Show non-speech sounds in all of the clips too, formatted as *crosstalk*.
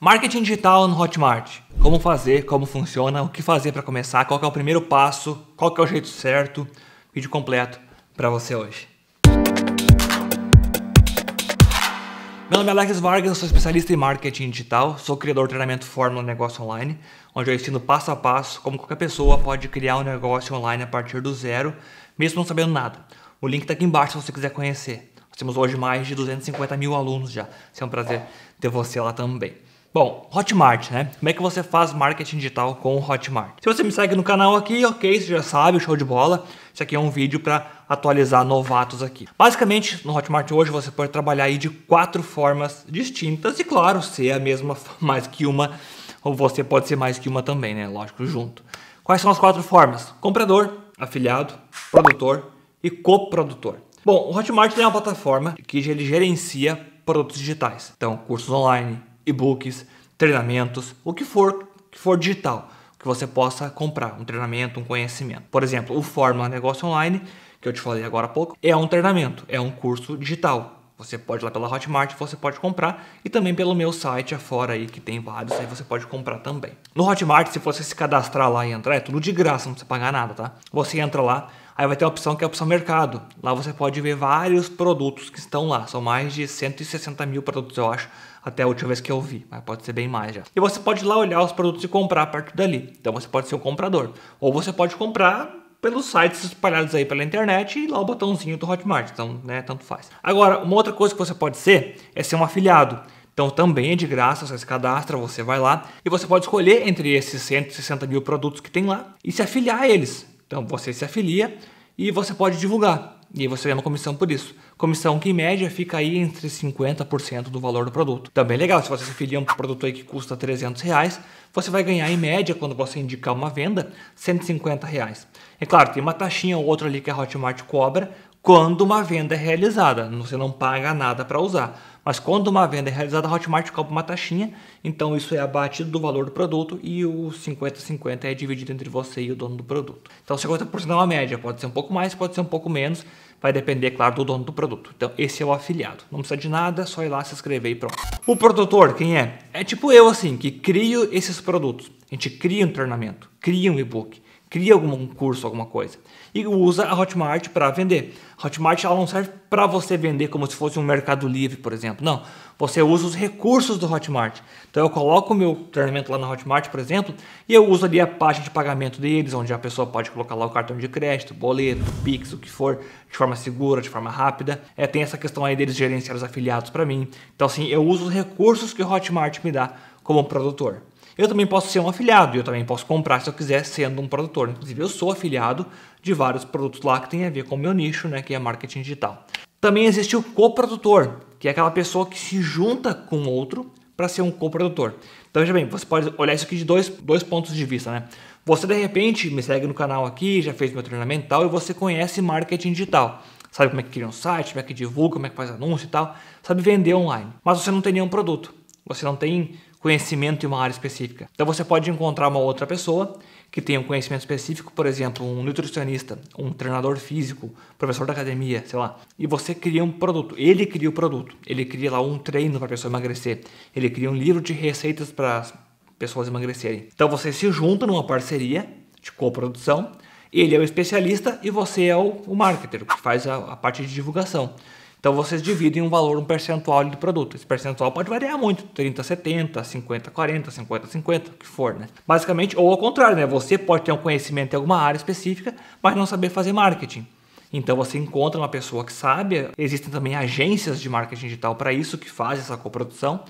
Marketing digital no Hotmart. Como fazer, como funciona, o que fazer para começar, qual é o primeiro passo, qual é o jeito certo. Vídeo completo para você hoje. Meu nome é Alex Vargas, sou especialista em marketing digital, sou criador do treinamento Fórmula Negócio Online, onde eu ensino passo a passo como qualquer pessoa pode criar um negócio online a partir do zero, mesmo não sabendo nada. O link está aqui embaixo se você quiser conhecer. Nós temos hoje mais de 250 mil alunos já. Será é um prazer ter você lá também. Bom, Hotmart, né? Como é que você faz marketing digital com o Hotmart? Se você me segue no canal aqui, ok, você já sabe, show de bola. Isso aqui é um vídeo para atualizar novatos aqui. Basicamente, no Hotmart hoje você pode trabalhar aí de quatro formas distintas e, claro, ser a mesma *laughs* mais que uma, ou você pode ser mais que uma também, né? Lógico, junto. Quais são as quatro formas? Comprador, afiliado, produtor e coprodutor. Bom, o Hotmart é uma plataforma que ele gerencia produtos digitais. Então, cursos online, e-books, treinamentos, o que for, que for digital, que você possa comprar, um treinamento, um conhecimento. Por exemplo, o Fórmula Negócio Online, que eu te falei agora há pouco, é um treinamento, é um curso digital você pode ir lá pela Hotmart, você pode comprar e também pelo meu site afora aí que tem vários, aí você pode comprar também. No Hotmart, se você se cadastrar lá e entrar, é tudo de graça, não precisa pagar nada, tá? Você entra lá, aí vai ter a opção que é a opção mercado. Lá você pode ver vários produtos que estão lá, são mais de 160 mil produtos, eu acho, até a última vez que eu vi, mas pode ser bem mais já. E você pode ir lá olhar os produtos e comprar a partir dali. Então você pode ser um comprador. Ou você pode comprar pelos sites espalhados aí pela internet e lá o botãozinho do Hotmart, então, né, tanto faz. Agora, uma outra coisa que você pode ser é ser um afiliado. Então também é de graça, você se cadastra, você vai lá e você pode escolher entre esses 160 mil produtos que tem lá e se afiliar a eles. Então você se afilia e você pode divulgar. E aí você ganha uma comissão por isso. Comissão que em média fica aí entre 50% do valor do produto. Também é legal, se você se filia um produto aí que custa 300 reais, você vai ganhar em média, quando você indicar uma venda, 150 reais. É claro, tem uma taxinha ou outra ali que a Hotmart cobra quando uma venda é realizada. Você não paga nada para usar mas quando uma venda é realizada, a Hotmart cobra uma taxinha, então isso é abatido do valor do produto e o 50-50 é dividido entre você e o dono do produto. Então 50% é uma média, pode ser um pouco mais, pode ser um pouco menos, vai depender, claro, do dono do produto. Então esse é o afiliado. Não precisa de nada, só ir lá, se inscrever e pronto. O produtor, quem é? É tipo eu, assim, que crio esses produtos. A gente cria um treinamento, cria um e-book cria algum curso, alguma coisa. E usa a Hotmart para vender. Hotmart ela não serve para você vender como se fosse um mercado livre, por exemplo. Não, você usa os recursos do Hotmart. Então eu coloco o meu treinamento lá na Hotmart, por exemplo, e eu uso ali a página de pagamento deles, onde a pessoa pode colocar lá o cartão de crédito, boleto, Pix, o que for, de forma segura, de forma rápida. É, tem essa questão aí deles gerenciar os afiliados para mim. Então assim, eu uso os recursos que o Hotmart me dá como produtor. Eu também posso ser um afiliado e eu também posso comprar se eu quiser sendo um produtor. Inclusive, eu sou afiliado de vários produtos lá que tem a ver com o meu nicho, né, que é marketing digital. Também existe o coprodutor, que é aquela pessoa que se junta com outro para ser um coprodutor. Então, veja bem, você pode olhar isso aqui de dois, dois pontos de vista, né? Você de repente me segue no canal aqui, já fez meu treinamento e tal, e você conhece marketing digital. Sabe como é que cria um site, como é que divulga, como é que faz anúncio e tal. Sabe vender online. Mas você não tem nenhum produto. Você não tem conhecimento em uma área específica. Então você pode encontrar uma outra pessoa que tenha um conhecimento específico, por exemplo, um nutricionista, um treinador físico, professor da academia, sei lá, e você cria um produto. Ele cria o produto, ele cria lá um treino para a pessoa emagrecer, ele cria um livro de receitas para as pessoas emagrecerem. Então você se junta numa parceria de coprodução, ele é o especialista e você é o, o marketer, que faz a, a parte de divulgação. Então vocês dividem um valor, um percentual do produto. Esse percentual pode variar muito, 30, 70, 50, 40, 50, 50, o que for, né? Basicamente, ou ao contrário, né? Você pode ter um conhecimento em alguma área específica, mas não saber fazer marketing. Então você encontra uma pessoa que sabe, existem também agências de marketing digital para isso que faz essa coprodução.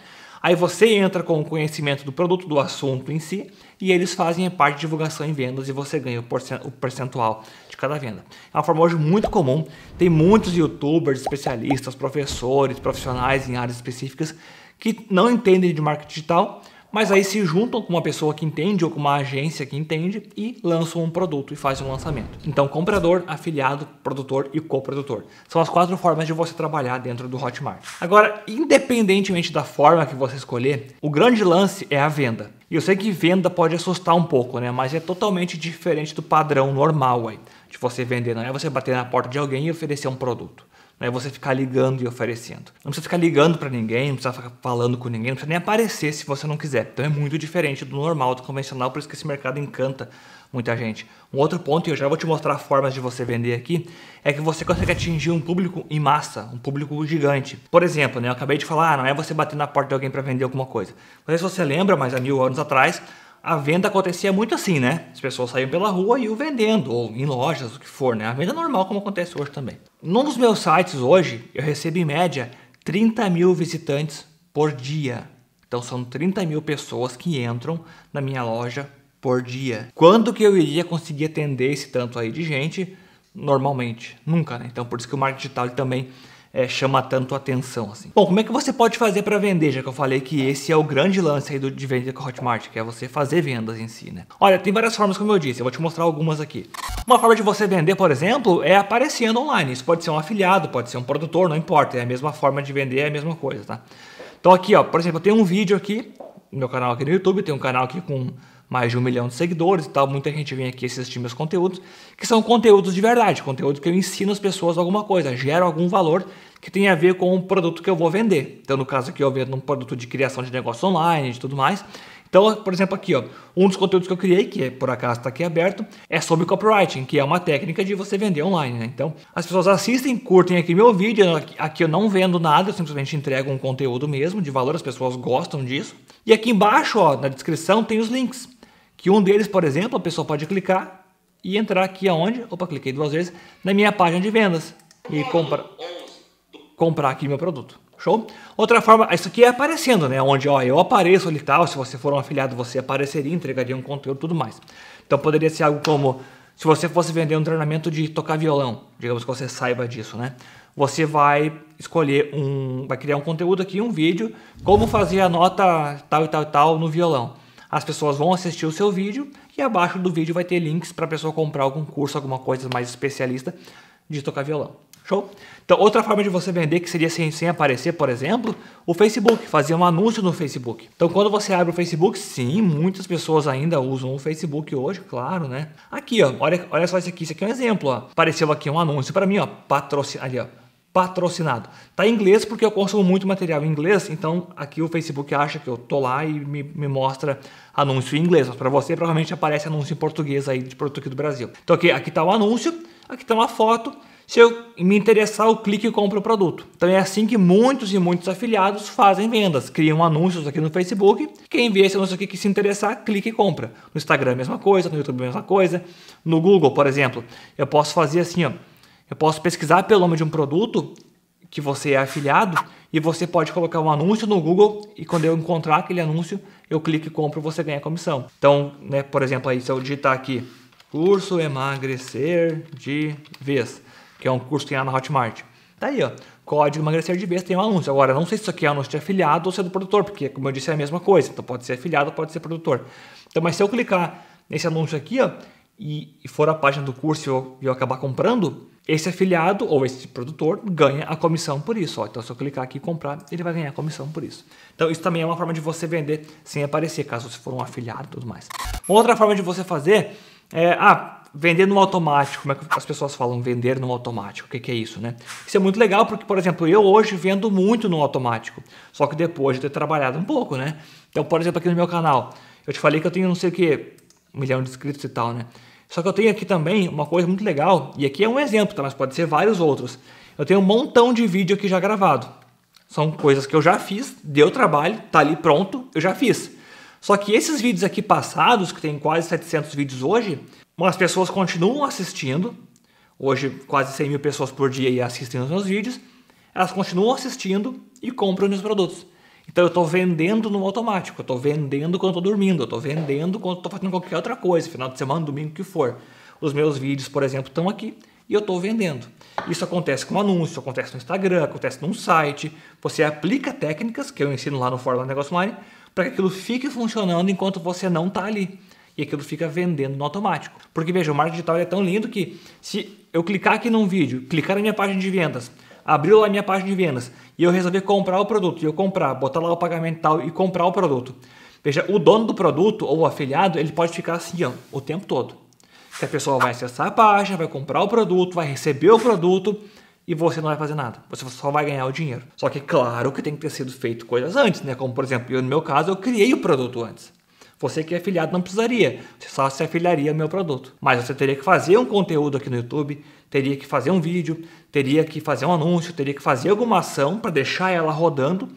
Aí você entra com o conhecimento do produto, do assunto em si, e eles fazem a parte de divulgação e vendas e você ganha o percentual cada venda. É uma forma hoje muito comum, tem muitos youtubers, especialistas, professores, profissionais em áreas específicas que não entendem de marketing digital, mas aí se juntam com uma pessoa que entende ou com uma agência que entende e lançam um produto e fazem um lançamento. Então, comprador, afiliado, produtor e coprodutor. São as quatro formas de você trabalhar dentro do Hotmart. Agora, independentemente da forma que você escolher, o grande lance é a venda. E eu sei que venda pode assustar um pouco, né? Mas é totalmente diferente do padrão normal aí de você vender, não é você bater na porta de alguém e oferecer um produto. Não é você ficar ligando e oferecendo. Não precisa ficar ligando para ninguém, não precisa ficar falando com ninguém, não precisa nem aparecer se você não quiser. Então é muito diferente do normal, do convencional, por isso que esse mercado encanta muita gente. Um outro ponto, e eu já vou te mostrar formas de você vender aqui, é que você consegue atingir um público em massa, um público gigante. Por exemplo, né, eu acabei de falar, ah, não é você bater na porta de alguém para vender alguma coisa. Não sei se você lembra, mas há mil anos atrás, a venda acontecia muito assim, né? As pessoas saíam pela rua e iam vendendo, ou em lojas, o que for, né? A venda é normal, como acontece hoje também. Num dos meus sites hoje, eu recebo em média 30 mil visitantes por dia. Então são 30 mil pessoas que entram na minha loja por dia. Quando que eu iria conseguir atender esse tanto aí de gente? Normalmente, nunca, né? Então por isso que o marketing digital também é, chama tanto atenção. Assim. Bom, como é que você pode fazer para vender? Já que eu falei que esse é o grande lance aí do, de vender com a Hotmart, que é você fazer vendas em si, né? Olha, tem várias formas, como eu disse, eu vou te mostrar algumas aqui. Uma forma de você vender, por exemplo, é aparecendo online. Isso pode ser um afiliado, pode ser um produtor, não importa. É a mesma forma de vender, é a mesma coisa, tá? Então aqui, ó, por exemplo, eu tenho um vídeo aqui, no meu canal aqui no YouTube, tem um canal aqui com mais de um milhão de seguidores e tal, muita gente vem aqui assistir meus conteúdos, que são conteúdos de verdade, conteúdos que eu ensino as pessoas alguma coisa, gero algum valor que tem a ver com um produto que eu vou vender. Então, no caso aqui, eu vendo um produto de criação de negócio online e tudo mais. Então, por exemplo, aqui, ó, um dos conteúdos que eu criei, que por acaso está aqui aberto, é sobre copywriting, que é uma técnica de você vender online. Né? Então, as pessoas assistem, curtem aqui meu vídeo. Aqui eu não vendo nada, eu simplesmente entrego um conteúdo mesmo de valor, as pessoas gostam disso. E aqui embaixo, ó, na descrição, tem os links. Que um deles, por exemplo, a pessoa pode clicar e entrar aqui aonde? Opa, cliquei duas vezes na minha página de vendas e compra, comprar aqui meu produto. Show? Outra forma, ah, isso aqui é aparecendo, né? Onde ó, eu apareço ali tal. Se você for um afiliado, você apareceria, entregaria um conteúdo tudo mais. Então poderia ser algo como: se você fosse vender um treinamento de tocar violão, digamos que você saiba disso, né? Você vai escolher um. Vai criar um conteúdo aqui, um vídeo, como fazer a nota tal e tal e tal no violão. As pessoas vão assistir o seu vídeo e abaixo do vídeo vai ter links para a pessoa comprar algum curso, alguma coisa mais especialista de tocar violão. Show? Então, outra forma de você vender que seria sem, sem aparecer, por exemplo, o Facebook, fazer um anúncio no Facebook. Então, quando você abre o Facebook, sim, muitas pessoas ainda usam o Facebook hoje, claro, né? Aqui, ó, olha, olha só isso aqui, isso aqui é um exemplo, ó. Apareceu aqui um anúncio para mim, ó, patrocínio, ali, ó patrocinado. Tá em inglês porque eu consumo muito material em inglês, então aqui o Facebook acha que eu tô lá e me, me mostra anúncio em inglês, mas para você provavelmente aparece anúncio em português aí de produto aqui do Brasil. Então aqui, aqui tá o anúncio, aqui tá uma foto, se eu me interessar, eu clico e compro o produto. Então é assim que muitos e muitos afiliados fazem vendas, criam anúncios aqui no Facebook. Quem vê esse anúncio aqui que se interessar, clica e compra. No Instagram, mesma coisa, no YouTube, mesma coisa. No Google, por exemplo, eu posso fazer assim, ó eu posso pesquisar pelo nome de um produto que você é afiliado e você pode colocar um anúncio no Google e quando eu encontrar aquele anúncio, eu clico e compro, você ganha comissão. Então, né, por exemplo, aí se eu digitar aqui curso emagrecer de vez, que é um curso que tem lá na Hotmart. Tá aí, ó. Código emagrecer de vez tem um anúncio. Agora, não sei se isso aqui é anúncio de afiliado ou se é do produtor, porque como eu disse é a mesma coisa. Então pode ser afiliado, pode ser produtor. Então, mas se eu clicar nesse anúncio aqui, ó, e, e for a página do curso e eu, eu acabar comprando, esse afiliado ou esse produtor ganha a comissão por isso. Ó. Então, se eu clicar aqui e comprar, ele vai ganhar a comissão por isso. Então, isso também é uma forma de você vender sem aparecer, caso você for um afiliado e tudo mais. Uma outra forma de você fazer é... Ah, vender no automático. Como é que as pessoas falam vender no automático? O que, que é isso, né? Isso é muito legal porque, por exemplo, eu hoje vendo muito no automático. Só que depois de ter trabalhado um pouco, né? Então, por exemplo, aqui no meu canal, eu te falei que eu tenho não sei o que, um milhão de inscritos e tal, né? Só que eu tenho aqui também uma coisa muito legal, e aqui é um exemplo, tá? mas pode ser vários outros. Eu tenho um montão de vídeo aqui já gravado. São coisas que eu já fiz, deu trabalho, tá ali pronto, eu já fiz. Só que esses vídeos aqui passados, que tem quase 700 vídeos hoje, as pessoas continuam assistindo. Hoje, quase 100 mil pessoas por dia assistem os meus vídeos. Elas continuam assistindo e compram meus produtos. Então eu estou vendendo no automático, eu estou vendendo quando estou dormindo, eu estou vendendo quando estou fazendo qualquer outra coisa, final de semana, domingo, que for. Os meus vídeos, por exemplo, estão aqui e eu estou vendendo. Isso acontece com anúncio, acontece no Instagram, acontece num site. Você aplica técnicas que eu ensino lá no Fórum do Negócio Online para que aquilo fique funcionando enquanto você não está ali. E aquilo fica vendendo no automático. Porque veja, o marketing digital é tão lindo que se eu clicar aqui num vídeo, clicar na minha página de vendas, abriu lá minha página de vendas e eu resolvi comprar o produto, e eu comprar, botar lá o pagamento e tal e comprar o produto. Veja, o dono do produto ou o afiliado, ele pode ficar assim, ó, o tempo todo. Que a pessoa vai acessar a página, vai comprar o produto, vai receber o produto e você não vai fazer nada. Você só vai ganhar o dinheiro. Só que claro que tem que ter sido feito coisas antes, né? Como por exemplo, eu no meu caso, eu criei o produto antes. Você que é afiliado não precisaria, você só se afiliaria ao meu produto. Mas você teria que fazer um conteúdo aqui no YouTube, teria que fazer um vídeo, teria que fazer um anúncio, teria que fazer alguma ação para deixar ela rodando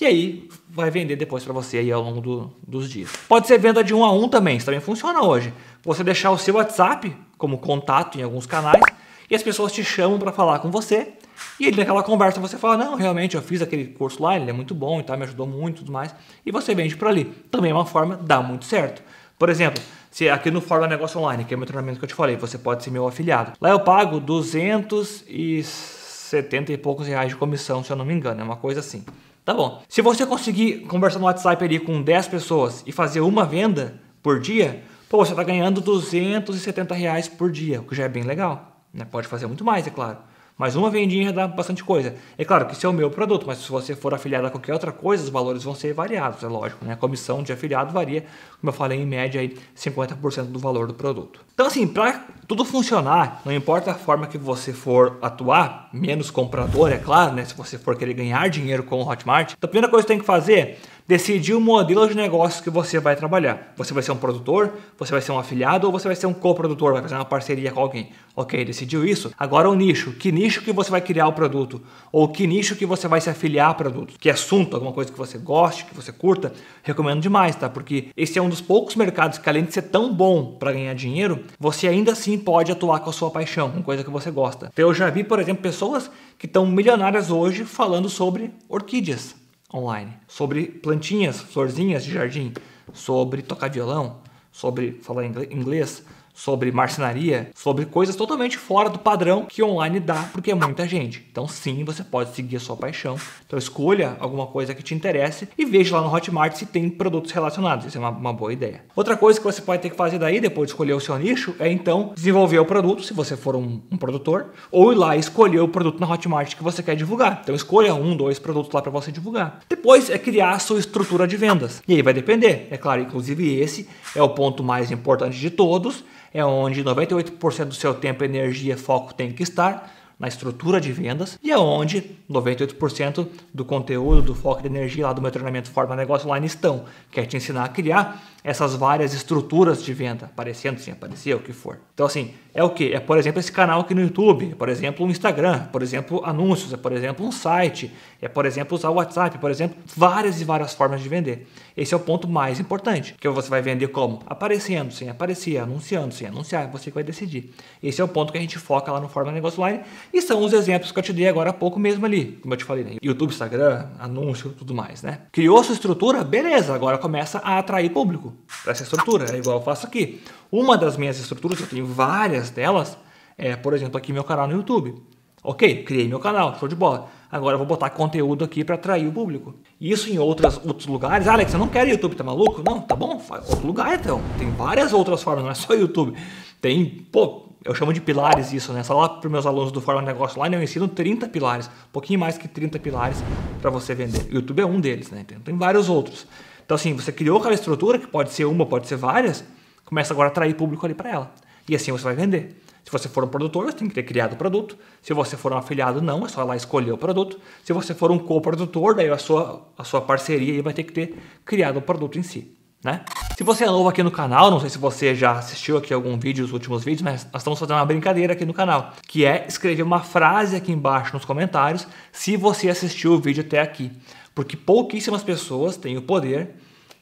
e aí vai vender depois para você aí ao longo do, dos dias. Pode ser venda de um a um também, isso também funciona hoje. Você deixar o seu WhatsApp como contato em alguns canais e as pessoas te chamam para falar com você e ele naquela conversa você fala, não, realmente eu fiz aquele curso lá, ele é muito bom e tal, me ajudou muito e tudo mais. E você vende por ali. Também é uma forma, dá muito certo. Por exemplo, se é aqui no Fórmula Negócio Online, que é o meu treinamento que eu te falei, você pode ser meu afiliado. Lá eu pago 270 e poucos reais de comissão, se eu não me engano, é uma coisa assim. Tá bom. Se você conseguir conversar no WhatsApp ali com 10 pessoas e fazer uma venda por dia, pô, você está ganhando 270 reais por dia, o que já é bem legal. Né? Pode fazer muito mais, é claro. Mas uma vendinha já dá bastante coisa. É claro que isso é o meu produto, mas se você for afiliado a qualquer outra coisa, os valores vão ser variados, é lógico. Né? A comissão de afiliado varia, como eu falei, em média, aí, 50% do valor do produto. Então, assim, para tudo funcionar, não importa a forma que você for atuar, menos comprador, é claro, né? se você for querer ganhar dinheiro com o Hotmart, então, a primeira coisa que você tem que fazer decidir o modelo de negócio que você vai trabalhar. Você vai ser um produtor, você vai ser um afiliado ou você vai ser um coprodutor, vai fazer uma parceria com alguém. Ok, decidiu isso? Agora o nicho. Que nicho que você vai criar o produto? Ou que nicho que você vai se afiliar a produto? Que assunto, alguma coisa que você goste, que você curta? Recomendo demais, tá? Porque esse é um dos poucos mercados que além de ser tão bom para ganhar dinheiro, você ainda assim pode atuar com a sua paixão, com coisa que você gosta. Então, eu já vi, por exemplo, pessoas que estão milionárias hoje falando sobre orquídeas online, sobre plantinhas, florzinhas de jardim, sobre tocar violão, sobre falar inglês, sobre marcenaria, sobre coisas totalmente fora do padrão que online dá, porque é muita gente. Então sim, você pode seguir a sua paixão. Então escolha alguma coisa que te interesse e veja lá no Hotmart se tem produtos relacionados. Isso é uma, uma boa ideia. Outra coisa que você pode ter que fazer daí, depois de escolher o seu nicho, é então desenvolver o produto, se você for um, um produtor, ou ir lá e escolher o produto na Hotmart que você quer divulgar. Então escolha um, dois produtos lá para você divulgar. Depois é criar a sua estrutura de vendas. E aí vai depender, é claro, inclusive esse é o ponto mais importante de todos, é onde 98% do seu tempo, energia, foco tem que estar na estrutura de vendas e é onde 98% do conteúdo, do foco de energia lá do meu treinamento Forma Negócio Online estão, que é te ensinar a criar essas várias estruturas de venda, aparecendo, sim, aparecer, o que for. Então, assim, é o que? É, por exemplo, esse canal aqui no YouTube, por exemplo, um Instagram, por exemplo, anúncios, é, por exemplo, um site, é, por exemplo, usar o WhatsApp, por exemplo, várias e várias formas de vender. Esse é o ponto mais importante, que você vai vender como? Aparecendo, sem aparecer, anunciando, sem anunciar, é você que vai decidir. Esse é o ponto que a gente foca lá no Forma Negócio Online e são os exemplos que eu te dei agora há pouco mesmo ali, como eu te falei, né? YouTube, Instagram, anúncio, tudo mais, né? Criou sua estrutura, beleza, agora começa a atrair público. Essa estrutura, é igual eu faço aqui. Uma das minhas estruturas, eu tenho várias delas, é, por exemplo, aqui meu canal no YouTube. Ok, criei meu canal, show de bola. Agora eu vou botar conteúdo aqui para atrair o público. Isso em outras, outros lugares. Ah, Alex, eu não quero YouTube, tá maluco? Não, tá bom, faz outro lugar então. Tem várias outras formas, não é só YouTube. Tem, pô, eu chamo de pilares isso, né? Só lá para meus alunos do Fórmula Negócio lá né, eu ensino 30 pilares, um pouquinho mais que 30 pilares para você vender. O YouTube é um deles, né? Tem, tem vários outros. Então, assim, você criou aquela estrutura, que pode ser uma, pode ser várias, começa agora a atrair público ali para ela. E assim você vai vender. Se você for um produtor, você tem que ter criado o produto. Se você for um afiliado, não, é só lá escolher o produto. Se você for um co-produtor, daí a sua, a sua parceria vai ter que ter criado o produto em si. Né? Se você é novo aqui no canal, não sei se você já assistiu aqui algum vídeo, os últimos vídeos, mas nós estamos fazendo uma brincadeira aqui no canal, que é escrever uma frase aqui embaixo nos comentários se você assistiu o vídeo até aqui. Porque pouquíssimas pessoas têm o poder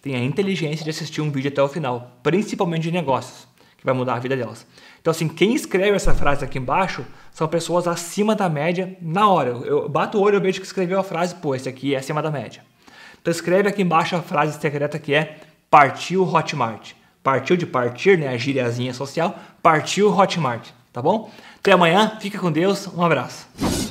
tenha a inteligência de assistir um vídeo até o final, principalmente de negócios, que vai mudar a vida delas. Então, assim, quem escreve essa frase aqui embaixo são pessoas acima da média na hora. Eu bato o olho e vejo que escreveu a frase, pô, esse aqui é acima da média. Então, escreve aqui embaixo a frase secreta que é partiu Hotmart. Partiu de partir, né? A gíriazinha social. Partiu Hotmart, tá bom? Até amanhã, fica com Deus, um abraço.